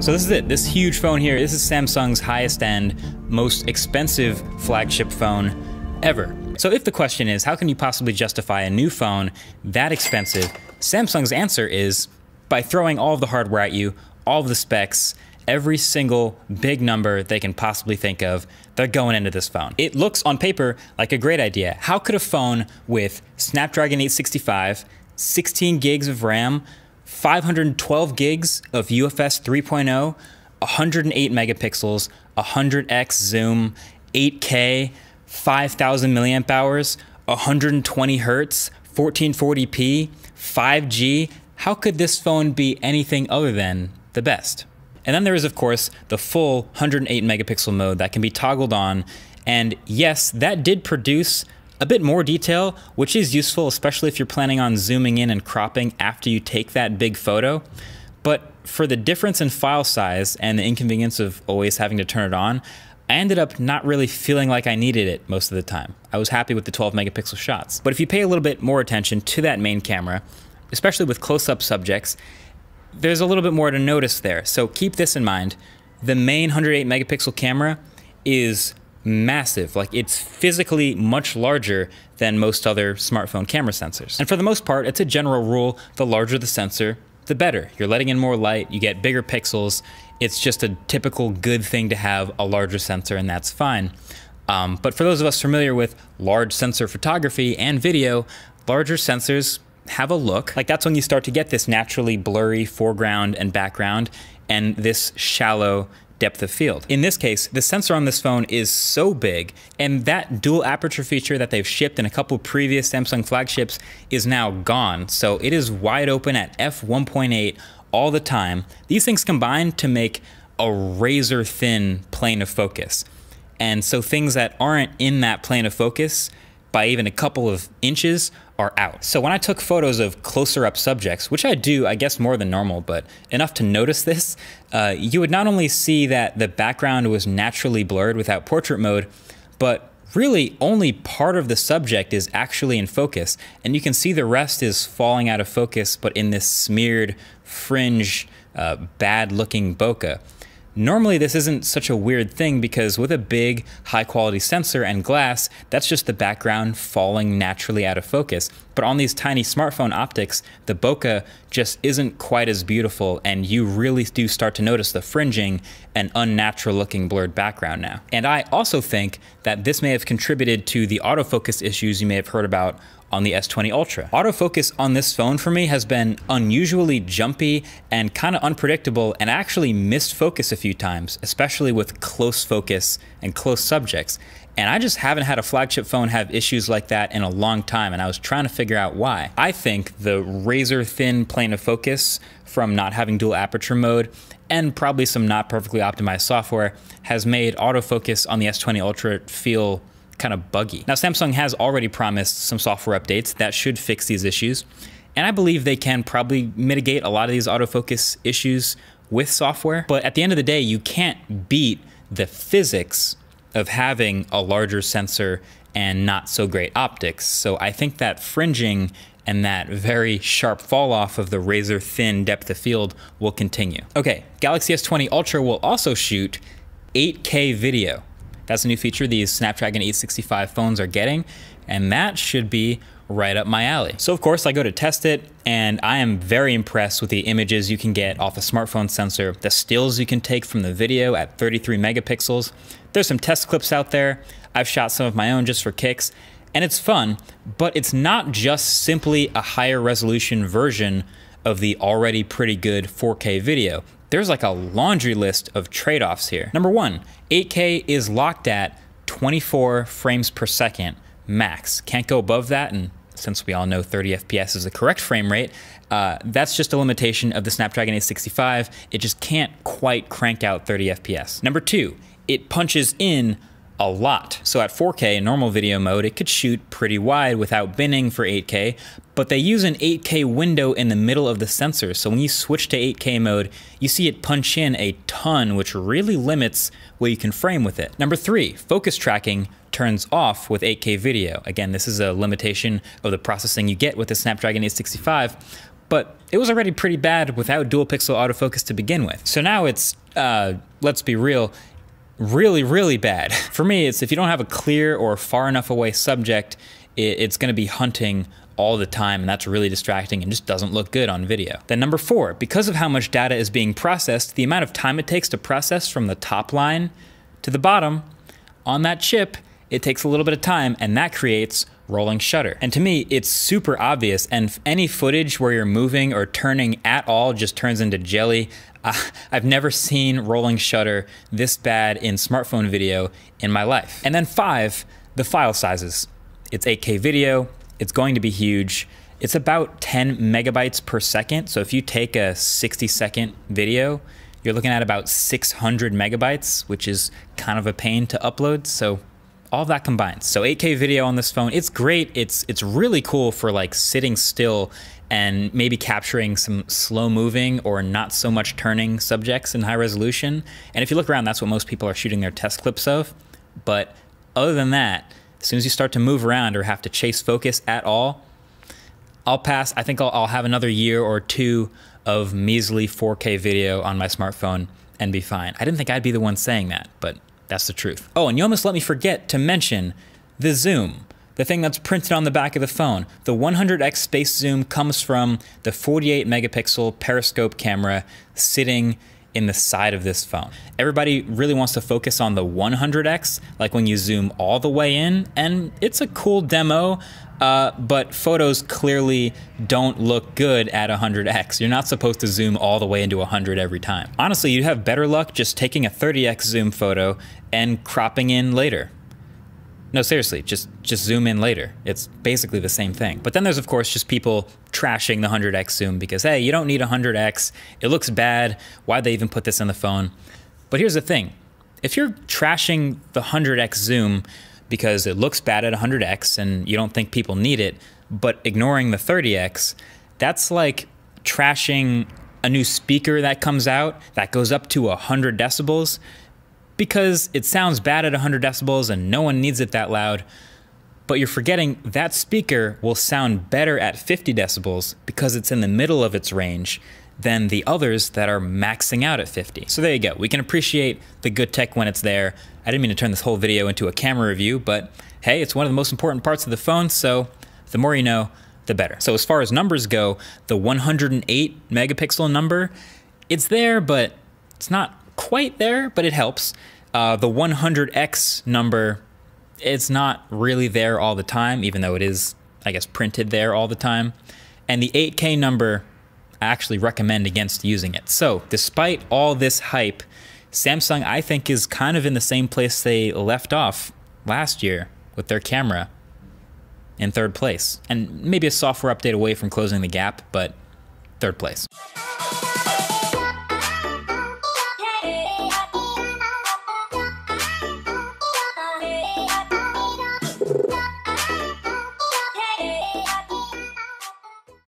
So this is it, this huge phone here, this is Samsung's highest end, most expensive flagship phone ever. So if the question is, how can you possibly justify a new phone that expensive? Samsung's answer is by throwing all of the hardware at you, all of the specs, every single big number they can possibly think of, they're going into this phone. It looks on paper like a great idea. How could a phone with Snapdragon 865, 16 gigs of RAM, 512 gigs of UFS 3.0, 108 megapixels, 100x zoom, 8K, 5,000 milliamp hours, 120 hertz, 1440p, 5G. How could this phone be anything other than the best? And then there is, of course, the full 108 megapixel mode that can be toggled on. And yes, that did produce a bit more detail, which is useful, especially if you're planning on zooming in and cropping after you take that big photo. But for the difference in file size and the inconvenience of always having to turn it on, I ended up not really feeling like I needed it most of the time. I was happy with the 12 megapixel shots. But if you pay a little bit more attention to that main camera, especially with close up subjects, there's a little bit more to notice there. So keep this in mind. The main 108 megapixel camera is massive. Like it's physically much larger than most other smartphone camera sensors. And for the most part, it's a general rule, the larger the sensor, the better. You're letting in more light, you get bigger pixels. It's just a typical good thing to have a larger sensor and that's fine. Um, but for those of us familiar with large sensor photography and video, larger sensors have a look. Like that's when you start to get this naturally blurry foreground and background and this shallow depth of field. In this case, the sensor on this phone is so big, and that dual aperture feature that they've shipped in a couple previous Samsung flagships is now gone, so it is wide open at f1.8 all the time. These things combine to make a razor thin plane of focus. And so things that aren't in that plane of focus by even a couple of inches are out. So when I took photos of closer up subjects, which I do, I guess more than normal, but enough to notice this, uh, you would not only see that the background was naturally blurred without portrait mode, but really only part of the subject is actually in focus. And you can see the rest is falling out of focus, but in this smeared, fringe, uh, bad looking bokeh. Normally this isn't such a weird thing because with a big high quality sensor and glass, that's just the background falling naturally out of focus. But on these tiny smartphone optics, the bokeh just isn't quite as beautiful, and you really do start to notice the fringing and unnatural looking blurred background now. And I also think that this may have contributed to the autofocus issues you may have heard about on the S20 Ultra. Autofocus on this phone for me has been unusually jumpy and kind of unpredictable and actually missed focus a few times, especially with close focus and close subjects. And I just haven't had a flagship phone have issues like that in a long time. And I was trying to figure out why. I think the razor thin plane of focus from not having dual aperture mode and probably some not perfectly optimized software has made autofocus on the S20 Ultra feel kind of buggy. Now, Samsung has already promised some software updates that should fix these issues. And I believe they can probably mitigate a lot of these autofocus issues with software. But at the end of the day, you can't beat the physics of having a larger sensor and not so great optics. So I think that fringing and that very sharp fall off of the razor thin depth of field will continue. Okay, Galaxy S20 Ultra will also shoot 8K video. That's a new feature these Snapdragon 865 phones are getting, and that should be right up my alley. So of course I go to test it and I am very impressed with the images you can get off a smartphone sensor, the stills you can take from the video at 33 megapixels, there's some test clips out there. I've shot some of my own just for kicks, and it's fun, but it's not just simply a higher resolution version of the already pretty good 4K video. There's like a laundry list of trade offs here. Number one, 8K is locked at 24 frames per second max. Can't go above that, and since we all know 30 FPS is the correct frame rate, uh, that's just a limitation of the Snapdragon 865. It just can't quite crank out 30 FPS. Number two, it punches in a lot. So at 4K in normal video mode, it could shoot pretty wide without binning for 8K, but they use an 8K window in the middle of the sensor. So when you switch to 8K mode, you see it punch in a ton, which really limits what you can frame with it. Number three, focus tracking turns off with 8K video. Again, this is a limitation of the processing you get with the Snapdragon 865, but it was already pretty bad without dual pixel autofocus to begin with. So now it's, uh, let's be real, really, really bad. For me, it's if you don't have a clear or far enough away subject, it's going to be hunting all the time, and that's really distracting and just doesn't look good on video. Then number four, because of how much data is being processed, the amount of time it takes to process from the top line to the bottom on that chip, it takes a little bit of time, and that creates rolling shutter. And to me, it's super obvious, and any footage where you're moving or turning at all just turns into jelly uh, I've never seen rolling shutter this bad in smartphone video in my life. And then five, the file sizes. It's 8K video, it's going to be huge. It's about 10 megabytes per second. So if you take a 60 second video, you're looking at about 600 megabytes, which is kind of a pain to upload. So all that combined. So 8K video on this phone, it's great. It's it's really cool for like sitting still and maybe capturing some slow moving or not so much turning subjects in high resolution. And if you look around, that's what most people are shooting their test clips of. But other than that, as soon as you start to move around or have to chase focus at all, I'll pass. I think I'll, I'll have another year or two of measly 4K video on my smartphone and be fine. I didn't think I'd be the one saying that, but that's the truth. Oh, and you almost let me forget to mention the zoom, the thing that's printed on the back of the phone. The 100x space zoom comes from the 48 megapixel periscope camera sitting in the side of this phone. Everybody really wants to focus on the 100x, like when you zoom all the way in, and it's a cool demo. Uh, but photos clearly don't look good at 100x. You're not supposed to zoom all the way into 100 every time. Honestly, you'd have better luck just taking a 30x zoom photo and cropping in later. No, seriously, just just zoom in later. It's basically the same thing. But then there's of course just people trashing the 100x zoom because hey, you don't need 100x. It looks bad. Why'd they even put this in the phone? But here's the thing: if you're trashing the 100x zoom because it looks bad at 100x and you don't think people need it, but ignoring the 30x, that's like trashing a new speaker that comes out that goes up to 100 decibels because it sounds bad at 100 decibels and no one needs it that loud. But you're forgetting that speaker will sound better at 50 decibels because it's in the middle of its range than the others that are maxing out at 50. So there you go. We can appreciate the good tech when it's there. I didn't mean to turn this whole video into a camera review, but hey, it's one of the most important parts of the phone, so the more you know, the better. So as far as numbers go, the 108 megapixel number, it's there, but it's not quite there, but it helps. Uh, the 100x number, it's not really there all the time, even though it is, I guess, printed there all the time. And the 8K number, actually recommend against using it. So, despite all this hype, Samsung, I think, is kind of in the same place they left off last year with their camera in third place. And maybe a software update away from closing the gap, but third place.